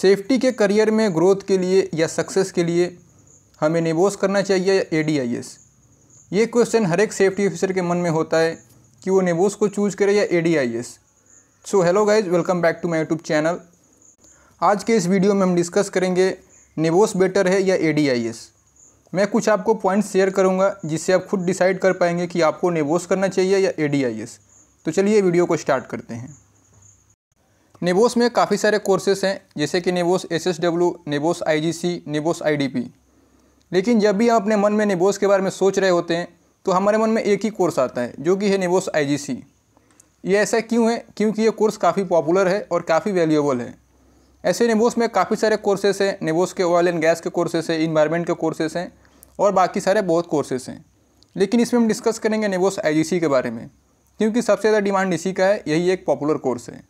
safety के career में growth के लिए या सक्सेस के लिए हमें निबोस करना चाहिए या ए डी आई एस ये क्वेश्चन हर एक सेफ्टी ऑफिसर के मन में होता है कि वो निबोस को चूज़ करे या A D I S so hello guys welcome back to my YouTube channel आज के इस वीडियो में हम डिस्कस करेंगे निबोस बेटर है या ए डी आई एस मैं कुछ आपको पॉइंट्स शेयर करूंगा जिससे आप खुद डिसाइड कर पाएंगे कि आपको नेबोस करना चाहिए या ए डी आई एस तो चलिए वीडियो को स्टार्ट करते हैं नेबोस में काफ़ी सारे कोर्सेस हैं जैसे कि NEBOSH S S W NEBOSH I G C NEBOSH I D P लेकिन जब भी हम अपने मन में निबोस के बारे में सोच रहे होते हैं तो हमारे मन में एक ही कोर्स आता है जो कि है नेबोस आई जी सी ये ऐसा क्यों है क्योंकि ये कोर्स काफ़ी पॉपुलर है और काफ़ी वैल्यूएबल है ऐसे नेबोस में काफ़ी सारे कोर्सेस हैं निबोस के ऑयल एंड गैस के कोर्सेस हैं इन्वायरमेंट के कोर्सेस हैं और बाकी सारे बहुत कोर्सेस हैं लेकिन इसमें हम डिस्कस करेंगे निबोस आई के बारे में क्योंकि सबसे ज़्यादा डिमांड इसी का है यही एक पॉपुलर कोर्स है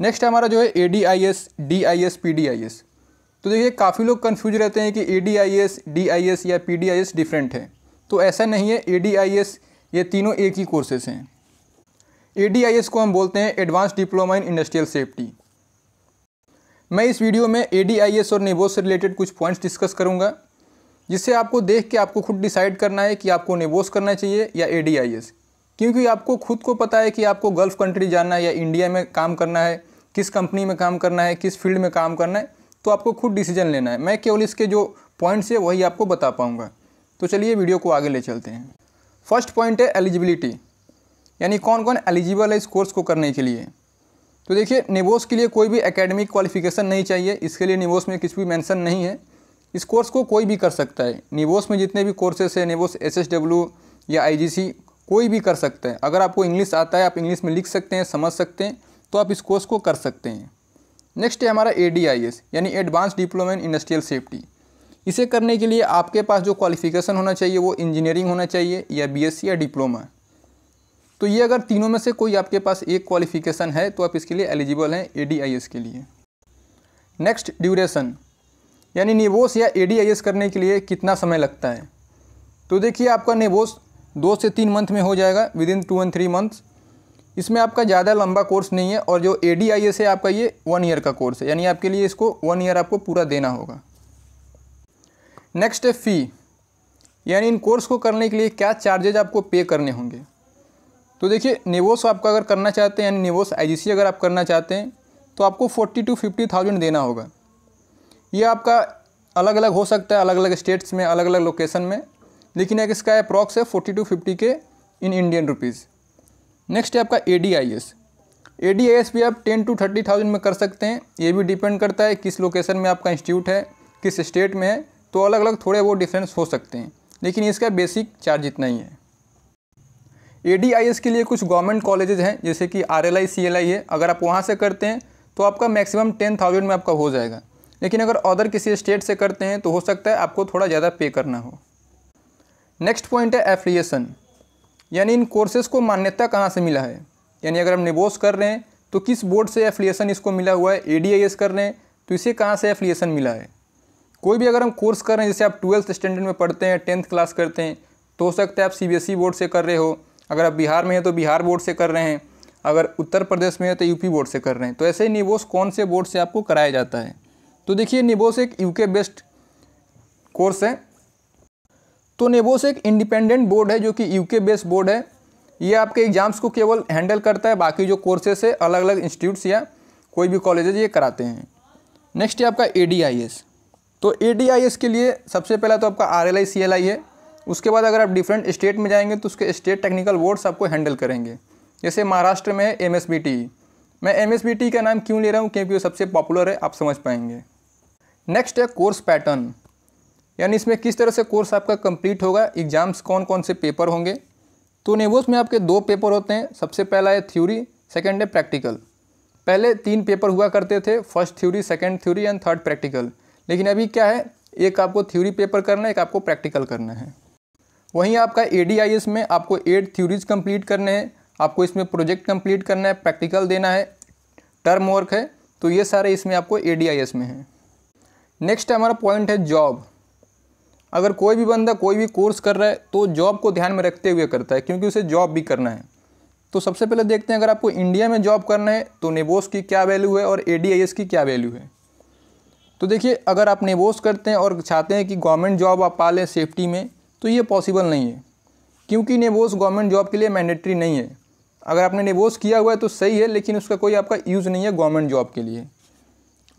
नेक्स्ट हमारा जो है A D I S D I S P D I S तो देखिए काफ़ी लोग कन्फ्यूज रहते हैं कि A D I S D I S या P D I S different है तो ऐसा नहीं है ए डी आई एस ये तीनों एक ही कोर्सेज हैं ए डी आई एस को हम बोलते हैं advance diploma in industrial safety मैं इस वीडियो में ए डी आई एस और नेबोस से रिलेटेड कुछ पॉइंट्स डिस्कस करूँगा जिससे आपको देख के आपको खुद डिसाइड करना है कि आपको नेबोस करना चाहिए या ए डी आई एस क्योंकि आपको खुद को पता है कि आपको गल्फ़ कंट्री जाना है या इंडिया में काम करना है किस कंपनी में काम करना है किस फील्ड में काम करना है तो आपको खुद डिसीजन लेना है मैं केवल इसके जो पॉइंट्स है वही आपको बता पाऊँगा तो चलिए वीडियो को आगे ले चलते हैं फर्स्ट पॉइंट है एलिजिबिलिटी यानी कौन कौन एलिजिबल है इस कोर्स को करने के लिए तो देखिए निवोस के लिए कोई भी एकेडमिक क्वालिफिकेशन नहीं चाहिए इसके लिए निवोस में किसी भी मेंशन नहीं है इस कोर्स को कोई भी कर सकता है निवोस में जितने भी कोर्सेस हैं निवोस एस या आई कोई भी कर सकता है अगर आपको इंग्लिश आता है आप इंग्लिश में लिख सकते हैं समझ सकते हैं तो आप इस कोर्स को कर सकते हैं नेक्स्ट है हमारा ए यानी advance diploma in industrial safety इसे करने के लिए आपके पास जो क्वालिफिकेशन होना चाहिए वो इंजीनियरिंग होना चाहिए या बीएससी या डिप्लोमा तो ये अगर तीनों में से कोई आपके पास एक क्वालिफिकेशन है तो आप इसके लिए एलिजिबल हैं ए के लिए नेक्स्ट ड्यूरेशन यानी निवोस या ए करने के लिए कितना समय लगता है तो देखिए आपका निवोस दो से तीन मंथ में हो जाएगा within two and three months इसमें आपका ज़्यादा लंबा कोर्स नहीं है और जो ए डी आई एस है आपका ये वन ईयर का कोर्स है यानी आपके लिए इसको वन ईयर आपको पूरा देना होगा नेक्स्ट है फ़ी यानी इन कोर्स को करने के लिए क्या चार्जेज आपको पे करने होंगे तो देखिए निवोस आपका अगर करना चाहते हैं यानी निवोस आई अगर आप करना चाहते हैं तो आपको फोर्टी टू फिफ्टी थाउजेंड देना होगा ये आपका अलग अलग हो सकता है अलग अलग स्टेट्स में अलग अलग लोकेशन में लेकिन एक इसका अप्रॉक्स है फोर्टी टू फिफ्टी के इन इंडियन रुपीज़ नेक्स्ट है आपका A D I S A D I S भी आप टेन टू थर्टी थाउजेंड में कर सकते हैं ये भी डिपेंड करता है किस लोकेशन में आपका इंस्टीट्यूट है किस स्टेट में है तो अलग अलग थोड़े वो डिफरेंस हो सकते हैं लेकिन इसका बेसिक चार्ज इतना ही है ए डी आई एस के लिए कुछ गवर्नमेंट कॉलेज हैं जैसे कि R L I C L I है अगर आप वहाँ से करते हैं तो आपका मैक्सिमम टेन थाउजेंड में आपका हो जाएगा लेकिन अगर अदर किसी स्टेट से करते हैं तो हो सकता है आपको थोड़ा ज़्यादा पे करना हो नेक्स्ट पॉइंट है एफिलिएशन यानी इन कोर्सेज को मान्यता कहाँ से मिला है यानी अगर हम निबोस कर रहे हैं तो किस बोर्ड से एफिलिएशन इसको मिला हुआ है ए कर रहे हैं तो इसे कहाँ से एफिलिएशन मिला है कोई भी अगर हम कोर्स कर रहे हैं जैसे आप ट्वेल्थ स्टैंडर्ड में पढ़ते हैं टेंथ क्लास करते हैं तो हो सकता है आप सी बोर्ड e से कर रहे हो अगर आप बिहार में हैं तो बिहार बोर्ड से कर रहे हैं अगर उत्तर प्रदेश में है तो यूपी बोर्ड से कर रहे हैं तो ऐसे निबोस कौन से बोर्ड से आपको कराया जाता है तो देखिए निबोस एक यूके बेस्ड कोर्स है तो नेबोस एक इंडिपेंडेंट बोर्ड है जो कि यूके बेस्ड बोर्ड है ये आपके एग्ज़ाम्स को केवल हैंडल करता है बाकी जो कोर्सेस है अलग अलग इंस्टीट्यूट्स या कोई भी कॉलेजेज ये कराते हैं नेक्स्ट है आपका ए तो ए के लिए सबसे पहला तो आपका आर एल है उसके बाद अगर आप डिफरेंट स्टेट में जाएंगे तो उसके स्टेट टेक्निकल बोर्ड्स आपको हैंडल करेंगे जैसे महाराष्ट्र में है एम मैं एम एस का नाम क्यों ले रहा हूँ क्योंकि वो सबसे पॉपुलर है आप समझ पाएंगे नेक्स्ट है कोर्स पैटर्न यानी इसमें किस तरह से कोर्स आपका कंप्लीट होगा एग्जाम्स कौन कौन से पेपर होंगे तो नेवोस में आपके दो पेपर होते हैं सबसे पहला है थ्योरी सेकेंड है प्रैक्टिकल पहले तीन पेपर हुआ करते थे first theory second theory and third practical लेकिन अभी क्या है एक आपको थ्योरी पेपर करना है एक आपको प्रैक्टिकल करना है वहीं आपका ए में आपको एट थ्योरीज कम्प्लीट करने हैं आपको इसमें प्रोजेक्ट कम्प्लीट करना है प्रैक्टिकल देना है टर्म वर्क है तो ये सारे इसमें आपको ए में है नेक्स्ट हमारा पॉइंट है जॉब अगर कोई भी बंदा कोई भी कोर्स कर रहा है तो जॉब को ध्यान में रखते हुए करता है क्योंकि उसे जॉब भी करना है तो सबसे पहले देखते हैं अगर आपको इंडिया में जॉब करना है तो नेबोस की क्या वैल्यू है और ए की क्या वैल्यू है तो देखिए अगर आप नेबोस करते हैं और चाहते हैं कि गवर्नमेंट जॉब आप पा लें सेफ्टी में तो ये पॉसिबल नहीं है क्योंकि नेबोस गवर्नमेंट जॉब के लिए मैंडेटरी नहीं है अगर आपने नेबोस किया हुआ है तो सही है लेकिन उसका कोई आपका यूज़ नहीं है गवर्नमेंट जॉब के लिए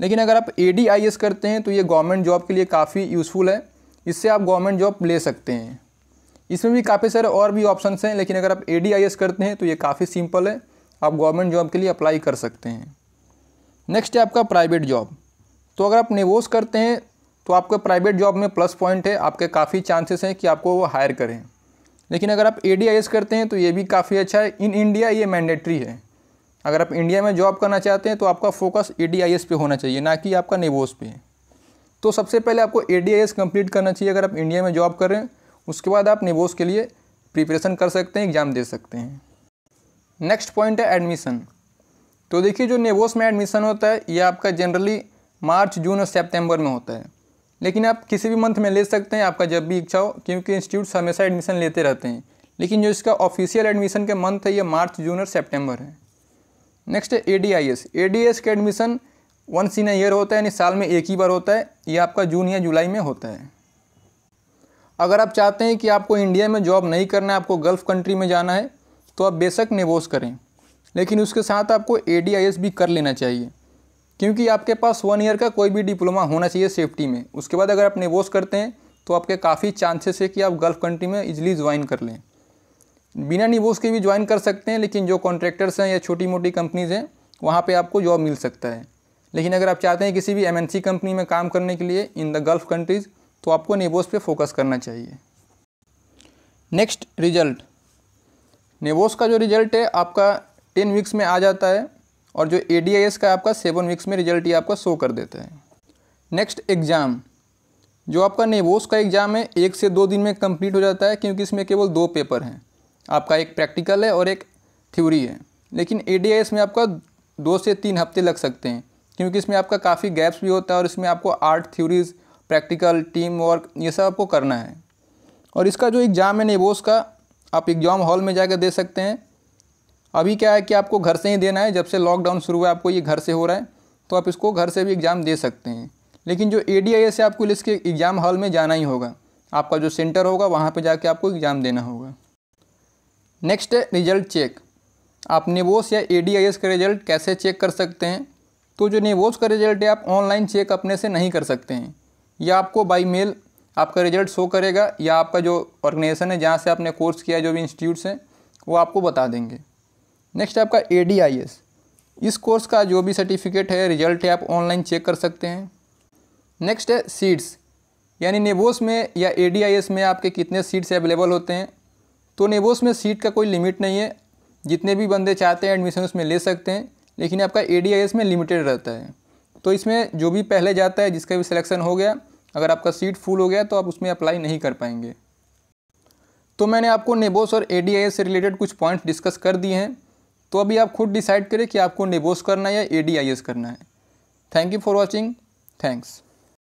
लेकिन अगर आप ए करते हैं तो ये गवर्नमेंट जॉब के लिए काफ़ी यूज़फुल है इससे आप गवर्नमेंट जॉब ले सकते हैं इसमें भी काफ़ी सारे और भी ऑप्शन हैं लेकिन अगर आप ए करते हैं तो ये काफ़ी सिंपल है आप गवर्नमेंट जॉब के लिए अप्लाई कर सकते हैं नेक्स्ट है आपका प्राइवेट जॉब तो अगर आप निवोस करते हैं तो आपका प्राइवेट जॉब में प्लस पॉइंट है आपके काफ़ी चांसेस हैं कि आपको वो हायर करें लेकिन अगर आप ए करते हैं तो ये भी काफ़ी अच्छा है इन इंडिया ये मैंडेटरी है अगर आप इंडिया में जॉब करना चाहते हैं तो आपका फोकस ए पे होना चाहिए ना कि आपका निवोस पे तो सबसे पहले आपको ए डी कंप्लीट करना चाहिए अगर आप इंडिया में जॉब कर रहे हैं उसके बाद आप निवोस के लिए प्रिपरेशन कर सकते हैं एग्ज़ाम दे सकते हैं नेक्स्ट पॉइंट है एडमिशन तो देखिए जो नेवोस में एडमिशन होता है ये आपका जनरली मार्च जून और सितंबर में होता है लेकिन आप किसी भी मंथ में ले सकते हैं आपका जब भी इच्छा हो क्योंकि इंस्टीट्यूट्स हमेशा एडमिशन लेते रहते हैं लेकिन जो इसका ऑफिशियल एडमिशन के मंथ है ये मार्च जून और सेप्टेम्बर है नेक्स्ट है A D I S A D S के एडमिशन वन सीन ईयर होता है यानी साल में एक ही बार होता है ये आपका जून या जुलाई में होता है अगर आप चाहते हैं कि आपको इंडिया में जॉब नहीं करना है आपको गल्फ़ कंट्री में जाना है तो आप बेशक निवोस करें लेकिन उसके साथ आपको ए भी कर लेना चाहिए क्योंकि आपके पास वन ईयर का कोई भी डिप्लोमा होना चाहिए सेफ्टी में उसके बाद अगर आप निवोस करते हैं तो आपके काफ़ी चांसेस है कि आप गल्फ़ कंट्री में इजली ज्वाइन कर लें बिना निवोस के भी ज्वाइन कर सकते हैं लेकिन जो कॉन्ट्रैक्टर्स हैं या छोटी मोटी कंपनीज़ हैं वहाँ पर आपको जॉब मिल सकता है लेकिन अगर आप चाहते हैं किसी भी एमएनसी कंपनी में काम करने के लिए इन द गल्फ कंट्रीज़ तो आपको नेबोस पे फोकस करना चाहिए नेक्स्ट रिजल्ट नेबोस का जो रिजल्ट है आपका टेन वीक्स में आ जाता है और जो ए का आपका सेवन वीक्स में रिजल्ट ही आपका शो कर देता है नेक्स्ट एग्ज़ाम जो आपका नेबोस का एग्ज़ाम है एक से दो दिन में कंप्लीट हो जाता है क्योंकि इसमें केवल दो पेपर हैं आपका एक प्रैक्टिकल है और एक थ्योरी है लेकिन ए में आपका दो से तीन हफ्ते लग सकते हैं क्योंकि इसमें आपका काफ़ी गैप्स भी होता है और इसमें आपको art theories practical team work ये सब आपको करना है और इसका जो एग्ज़ाम है नेबोस का आप एग्ज़ाम हॉल में जाकर दे सकते हैं अभी क्या है कि आपको घर से ही देना है जब से लॉकडाउन शुरू हुआ आपको ये घर से हो रहा है तो आप इसको घर से भी एग्ज़ाम दे सकते हैं लेकिन जो ए डी आई एस है आपको इसके एग्ज़ाम हॉल में जाना ही होगा आपका जो सेंटर होगा वहाँ पर जाके आपको एग्ज़ाम देना होगा नेक्स्ट है रिजल्ट चेक आप निबोस या ए डी आई एस का रिजल्ट कैसे चेक कर सकते हैं तो जो नेवोस का रिजल्ट है आप ऑनलाइन चेक अपने से नहीं कर सकते हैं या आपको बाई मेल आपका रिजल्ट शो करेगा या आपका जो ऑर्गेनाइजेशन है जहाँ से आपने कोर्स किया जो भी इंस्टीट्यूट्स हैं वो आपको बता देंगे नेक्स्ट आपका ए इस कोर्स का जो भी सर्टिफिकेट है रिजल्ट है आप ऑनलाइन चेक कर सकते हैं नेक्स्ट है सीट्स यानी नेबोस में या ए में आपके कितने सीट्स अवेलेबल होते हैं तो नेबोस में सीट का कोई लिमिट नहीं है जितने भी बंदे चाहते हैं एडमिशन उसमें ले सकते हैं लेकिन आपका ए में लिमिटेड रहता है तो इसमें जो भी पहले जाता है जिसका भी सिलेक्शन हो गया अगर आपका सीट फुल हो गया तो आप उसमें अप्लाई नहीं कर पाएंगे तो मैंने आपको नेबोस और ए से रिलेटेड कुछ पॉइंट्स डिस्कस कर दिए हैं तो अभी आप खुद डिसाइड करें कि आपको नेबोस करना है या ए करना है thank you for watching thanks